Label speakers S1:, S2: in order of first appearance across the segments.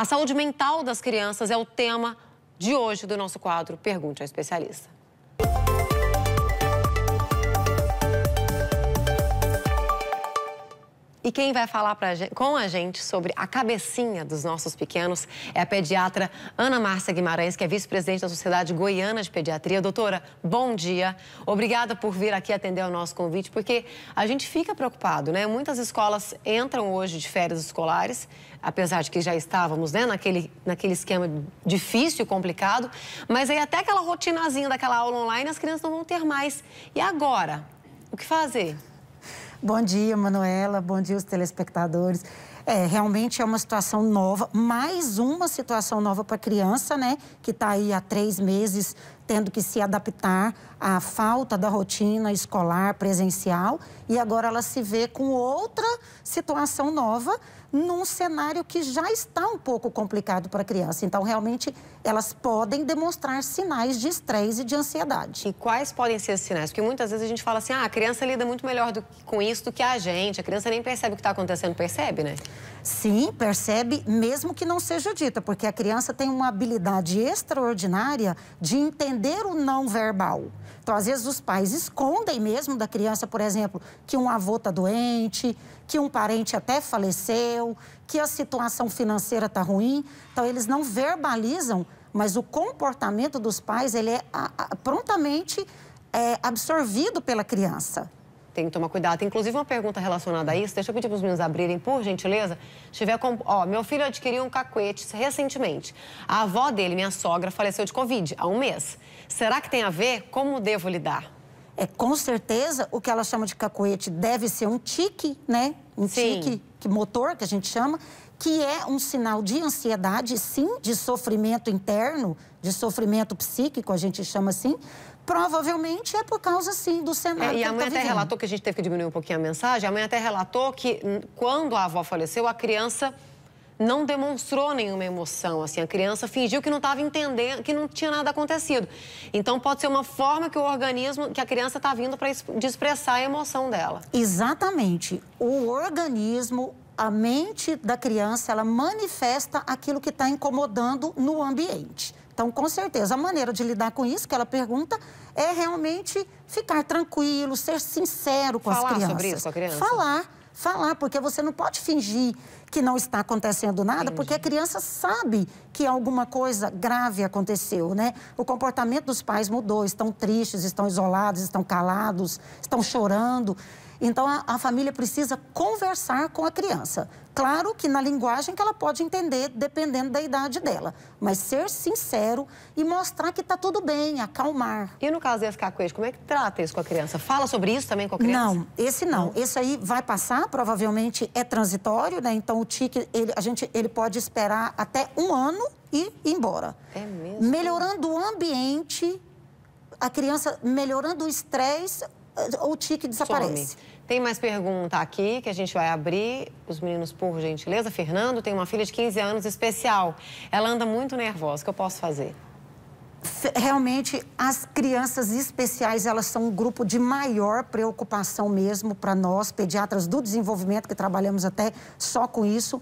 S1: A saúde mental das crianças é o tema de hoje do nosso quadro Pergunte ao Especialista. E quem vai falar pra gente, com a gente sobre a cabecinha dos nossos pequenos é a pediatra Ana Márcia Guimarães, que é vice-presidente da Sociedade Goiana de Pediatria. Doutora, bom dia. Obrigada por vir aqui atender ao nosso convite, porque a gente fica preocupado, né? Muitas escolas entram hoje de férias escolares, apesar de que já estávamos né, naquele, naquele esquema difícil e complicado, mas aí até aquela rotinazinha daquela aula online as crianças não vão ter mais. E agora? O que fazer?
S2: Bom dia, Manuela. Bom dia, os telespectadores. É, realmente é uma situação nova, mais uma situação nova para a criança, né? Que está aí há três meses tendo que se adaptar à falta da rotina escolar presencial e agora ela se vê com outra situação nova num cenário que já está um
S1: pouco complicado para a criança. Então, realmente, elas podem demonstrar sinais de estresse e de ansiedade. E quais podem ser esses sinais? Porque muitas vezes a gente fala assim, ah, a criança lida muito melhor do, com isso do que a gente. A criança nem percebe o que está acontecendo, percebe, né? Sim, percebe, mesmo que
S2: não seja dita, porque a criança tem uma habilidade extraordinária de entender o não verbal. Então, às vezes, os pais escondem mesmo da criança, por exemplo, que um avô está doente, que um parente até faleceu, que a situação financeira está ruim. Então, eles não verbalizam, mas o comportamento dos pais ele é a, a,
S1: prontamente é, absorvido pela criança tem que tomar cuidado. Tem, inclusive, uma pergunta relacionada a isso. Deixa eu pedir para os meninos abrirem, por gentileza. tiver com... Ó, meu filho adquiriu um cacuete recentemente. A avó dele, minha sogra, faleceu de Covid há um mês. Será que tem a ver? Como devo lidar? É, com certeza, o que ela chama de cacuete deve ser
S2: um tique, né? Um Sim. tique, que motor, que a gente chama, que é um sinal de ansiedade, sim, de sofrimento interno, de sofrimento psíquico, a gente chama assim,
S1: provavelmente é por causa, sim, do cenário é, E a mãe tá até vivendo. relatou, que a gente teve que diminuir um pouquinho a mensagem, a mãe até relatou que quando a avó faleceu, a criança não demonstrou nenhuma emoção, assim, a criança fingiu que não estava entendendo, que não tinha nada acontecido. Então pode ser uma forma que o organismo, que a criança está vindo para expressar a emoção dela.
S2: Exatamente. O organismo, a mente da criança, ela manifesta aquilo que está incomodando no ambiente. Então, com certeza, a maneira de lidar com isso, que ela pergunta, é realmente ficar tranquilo, ser sincero com falar as crianças. Falar sobre isso a criança? Falar, falar, porque você não pode fingir que não está acontecendo nada, Entendi. porque a criança sabe que alguma coisa grave aconteceu, né? O comportamento dos pais mudou, estão tristes, estão isolados, estão calados, estão chorando. Então, a, a, família precisa conversar com a criança. Claro que na linguagem que ela pode entender, dependendo da idade dela. Mas ser sincero e mostrar que está tudo bem, acalmar. E no caso de ficar com eles, como é que trata isso com a criança? Fala sobre isso também com a criança? Não, esse não. não. Esse aí vai passar, provavelmente é transitório, né? Então, o TIC, ele, a gente, ele pode esperar até um ano e ir embora.
S1: É mesmo? Melhorando
S2: o ambiente,
S1: a criança melhorando o estresse, eh, o TIC desaparece. Some. Tem mais pergunta aqui que a gente vai abrir. Os meninos, por gentileza. Fernando tem uma filha de 15 anos especial. Ela anda muito nervosa. O que eu posso fazer? realmente as
S2: crianças especiais elas são um grupo de maior preocupação mesmo para nós pediatras do desenvolvimento que trabalhamos até só com isso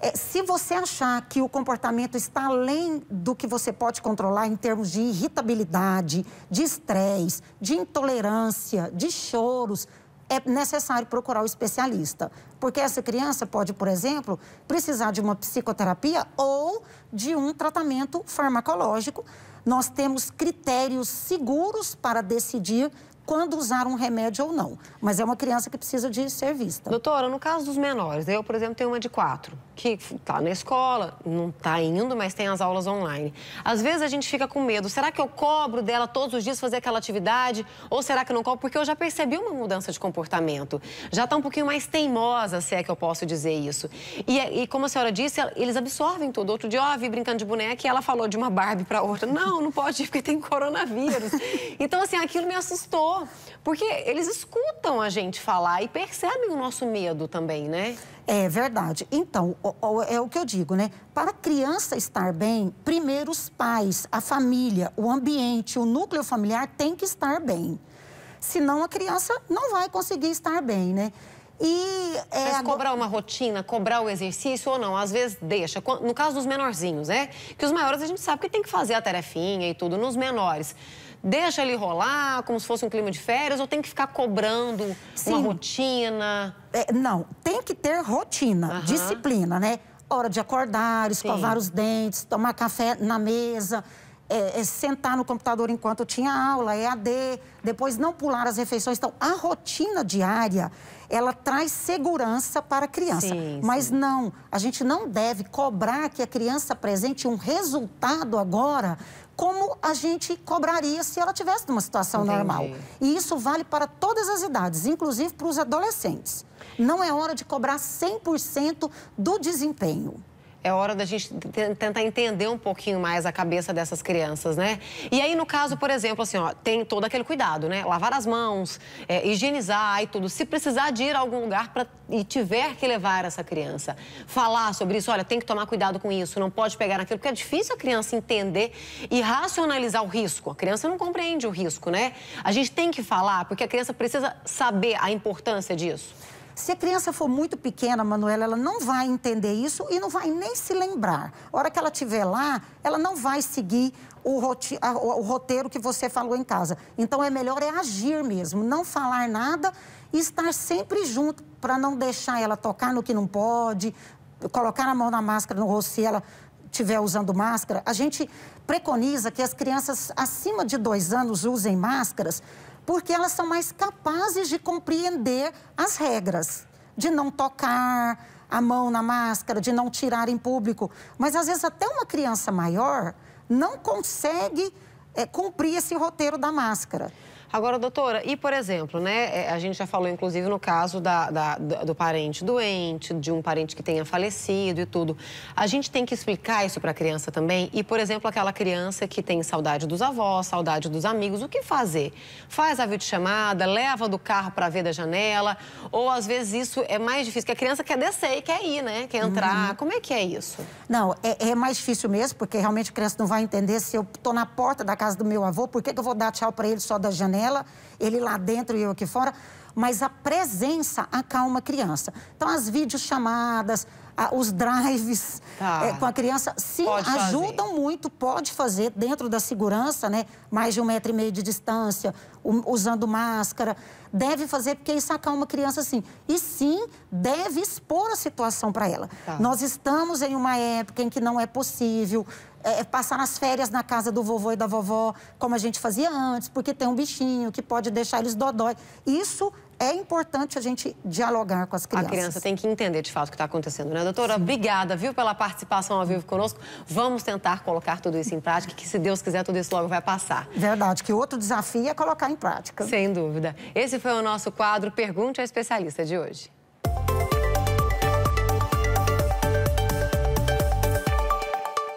S2: é, se você achar que o comportamento está além do que você pode controlar em termos de irritabilidade, de estresse, de intolerância, de choros, é necessário procurar o especialista, porque essa criança pode, por exemplo, precisar de uma psicoterapia ou de um tratamento farmacológico. Nós temos critérios seguros para decidir quando usar um remédio ou não. Mas é uma criança que precisa de
S1: ser vista. Doutora, no caso dos menores, eu, por exemplo, tenho uma de quatro, que está na escola, não está indo, mas tem as aulas online. Às vezes a gente fica com medo. Será que eu cobro dela todos os dias fazer aquela atividade? Ou será que eu não cobro? Porque eu já percebi uma mudança de comportamento. Já está um pouquinho mais teimosa, se é que eu posso dizer isso. E, e como a senhora disse, eles absorvem tudo. Outro dia, ó, vi brincando de boneca e ela falou de uma Barbie para outra. Não, não pode ir porque tem coronavírus. Então, assim, aquilo me assustou porque eles escutam a gente falar e percebem o nosso medo também, né? É verdade. Então, é o que eu digo, né?
S2: Para a criança estar bem, primeiro os pais, a família, o ambiente, o núcleo
S1: familiar tem que estar bem. Senão a criança não vai conseguir estar bem, né? E, é, Mas cobrar uma rotina, cobrar o exercício ou não, às vezes deixa. No caso dos menorzinhos, né? Que os maiores a gente sabe que tem que fazer a tarefinha e tudo, nos menores deixa ele rolar, como se fosse um clima de férias, ou tem que ficar cobrando Sim. uma rotina? É, não, tem que ter rotina, uhum. disciplina, né? Hora de acordar, escovar Sim. os
S2: dentes, tomar café na mesa é, é sentar no computador enquanto tinha aula, EAD, é depois não pular as refeições. Então, a rotina diária, ela traz segurança para a criança. Sim, Mas sim. não, a gente não deve cobrar que a criança apresente um resultado agora como a gente cobraria se ela tivesse numa situação Entendi. normal. E isso vale para todas as idades, inclusive para os adolescentes.
S1: Não é hora de cobrar 100% do desempenho é hora da gente tentar entender um pouquinho mais a cabeça dessas crianças, né? E aí, no caso, por exemplo, assim, ó, tem todo aquele cuidado, né? Lavar as mãos, é, higienizar e tudo. Se precisar de ir a algum lugar pra, e tiver que levar essa criança, falar sobre isso, olha, tem que tomar cuidado com isso, não pode pegar naquilo, porque é difícil a criança entender e racionalizar o risco. A criança não compreende o risco, né? A gente tem que falar, porque a criança precisa saber a importância disso. Se a criança for muito pequena, Manuela, ela não vai entender isso e não vai nem se lembrar.
S2: A hora que ela estiver lá, ela não vai seguir o, roti, a, o, o roteiro que você falou em casa. Então, é melhor é agir mesmo, não falar nada e estar sempre junto para não deixar ela tocar no que não pode, colocar a mão na máscara no rosto se ela estiver usando máscara. A gente preconiza que as crianças acima de dois anos usem máscaras porque elas são mais capazes de compreender as regras, de não tocar a mão na máscara, de não tirar em público. Mas às vezes até uma criança maior não consegue é, cumprir esse roteiro
S1: da máscara. Agora, doutora, e por exemplo, né, é, a gente já falou inclusive no caso da, da, do parente doente, de um parente que tenha falecido e tudo. A gente tem que explicar isso para a criança também? E, por exemplo, aquela criança que tem saudade dos avós, saudade dos amigos, o que fazer? Faz a videochamada, leva do carro para ver da janela? Ou às vezes isso é mais difícil, que a criança quer descer e quer ir, né? Quer entrar. Uhum. Como é que é isso? Não,
S2: é, é, mais difícil mesmo, porque realmente a criança não vai entender se eu estou na porta da casa do meu avô, por que, que eu vou dar tchau para ele só da janela? janela, ele lá dentro e eu aqui fora, mas a presença acalma a criança. Então, as videochamadas, a, os drives tá. é, com a criança, sim, pode ajudam fazer. muito, pode fazer dentro da segurança, né? Mais de um metro e meio de distância, um, usando máscara. Deve fazer, porque isso acalma a criança, sim. E sim, deve expor a situação para ela. Tá. Nós estamos em uma época em que não é possível é, é passar as férias na casa do vovô e da vovó, como a gente fazia antes, porque tem um bichinho que pode deixar eles dodói. Isso é importante a gente
S1: dialogar com as crianças. A criança tem que entender de fato o que está acontecendo, né, doutora? Sim. Obrigada, viu, pela participação ao vivo conosco. Vamos tentar colocar tudo isso em prática, que se Deus quiser, tudo isso logo vai passar. Verdade, que outro desafio é colocar em prática. Sem dúvida. Esse foi o nosso quadro Pergunte ao Especialista de hoje.